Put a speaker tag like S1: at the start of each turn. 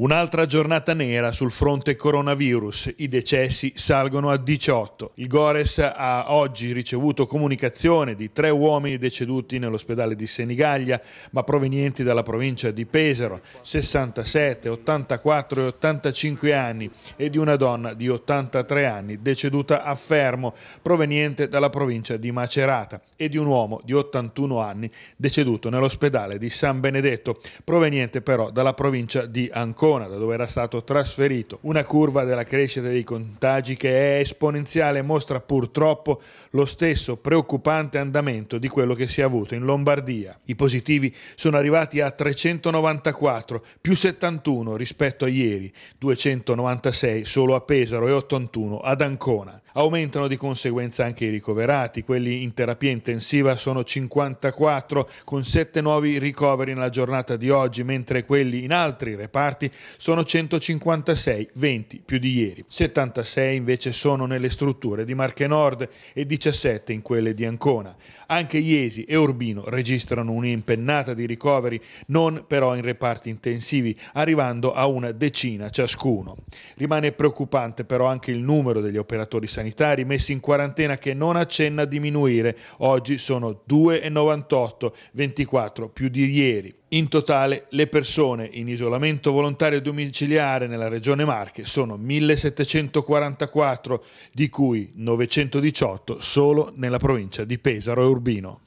S1: Un'altra giornata nera sul fronte coronavirus, i decessi salgono a 18. Il Gores ha oggi ricevuto comunicazione di tre uomini deceduti nell'ospedale di Senigallia, ma provenienti dalla provincia di Pesaro, 67, 84 e 85 anni, e di una donna di 83 anni deceduta a Fermo, proveniente dalla provincia di Macerata, e di un uomo di 81 anni deceduto nell'ospedale di San Benedetto, proveniente però dalla provincia di Ancona. Ancona, da dove era stato trasferito. Una curva della crescita dei contagi che è esponenziale mostra purtroppo lo stesso preoccupante andamento di quello che si è avuto in Lombardia. I positivi sono arrivati a 394, più 71 rispetto a ieri, 296 solo a Pesaro e 81 ad Ancona. Aumentano di conseguenza anche i ricoverati, quelli in terapia intensiva sono 54 con 7 nuovi ricoveri nella giornata di oggi, mentre quelli in altri reparti sono 156, 20 più di ieri. 76 invece sono nelle strutture di Marche Nord e 17 in quelle di Ancona. Anche Iesi e Urbino registrano un'impennata di ricoveri, non però in reparti intensivi, arrivando a una decina ciascuno. Rimane preoccupante però anche il numero degli operatori sanitari messi in quarantena che non accenna a diminuire. Oggi sono 2,98, 24 più di ieri. In totale le persone in isolamento volontario domiciliare nella regione Marche sono 1744, di cui 918 solo nella provincia di Pesaro e Urbino.